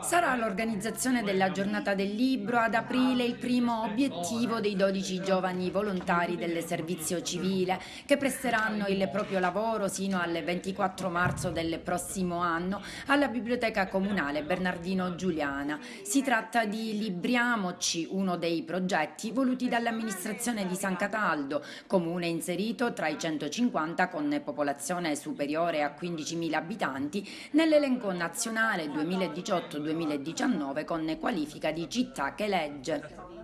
Sarà l'organizzazione della giornata del libro ad aprile il primo obiettivo dei 12 giovani volontari del servizio civile che presteranno il proprio lavoro sino al 24 marzo del prossimo anno alla Biblioteca Comunale Bernardino Giuliana. Si tratta di Libriamoci, uno dei progetti voluti dall'amministrazione di San Cataldo, comune inserito tra i 150 con popolazione superiore a 15.000 abitanti, nell'elenco nazionale 2018 2019 con qualifica di città che legge.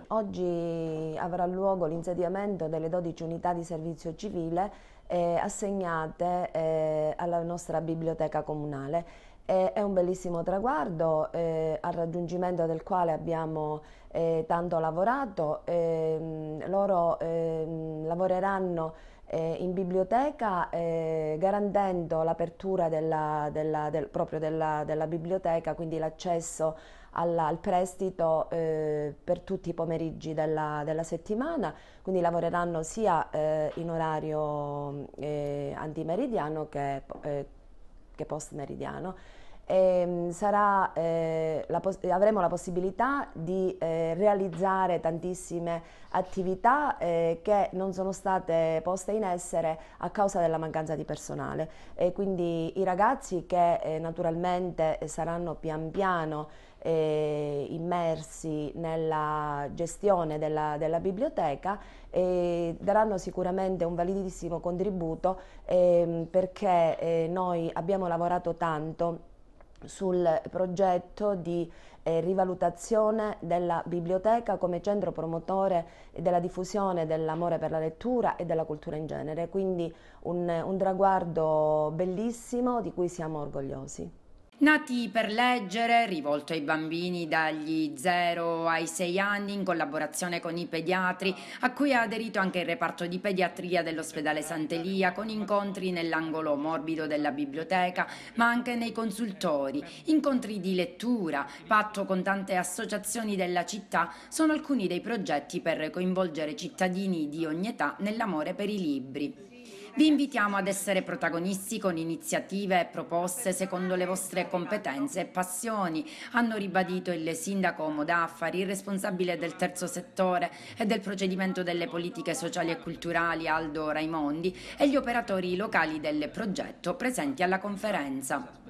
Oggi avrà luogo l'insediamento delle 12 unità di servizio civile eh, assegnate eh, alla nostra biblioteca comunale. è un bellissimo traguardo eh, al raggiungimento del quale abbiamo eh, tanto lavorato. Ehm, loro ehm, lavoreranno eh, in biblioteca eh, garantendo l'apertura del, proprio della, della, biblioteca, quindi l'accesso al prestito eh, per tutti i pomeriggi della, della settimana, quindi lavoreranno sia eh, in orario eh, antimeridiano che, eh, che postmeridiano e ehm, sarà, eh, la avremo la possibilità di eh, realizzare tantissime attività eh, che non sono state poste in essere a causa della mancanza di personale e quindi i ragazzi che eh, naturalmente saranno pian piano eh, immersi nella gestione della, della biblioteca daranno sicuramente un validissimo contributo ehm, perché eh, noi abbiamo lavorato tanto sul progetto di eh, rivalutazione della biblioteca come centro promotore della diffusione dell'amore per la lettura e della cultura in genere, quindi un, un traguardo bellissimo di cui siamo orgogliosi. Nati per leggere, rivolto ai bambini dagli 0 ai 6 anni in collaborazione con i pediatri, a cui ha aderito anche il reparto di pediatria dell'ospedale Sant'Elia con incontri nell'angolo morbido della biblioteca, ma anche nei consultori, incontri di lettura, patto con tante associazioni della città, sono alcuni dei progetti per coinvolgere cittadini di ogni età nell'amore per i libri. Vi invitiamo ad essere protagonisti con iniziative e proposte secondo le vostre competenze e passioni, hanno ribadito il sindaco Modaffari, il responsabile del terzo settore e del procedimento delle politiche sociali e culturali Aldo Raimondi e gli operatori locali del progetto presenti alla conferenza.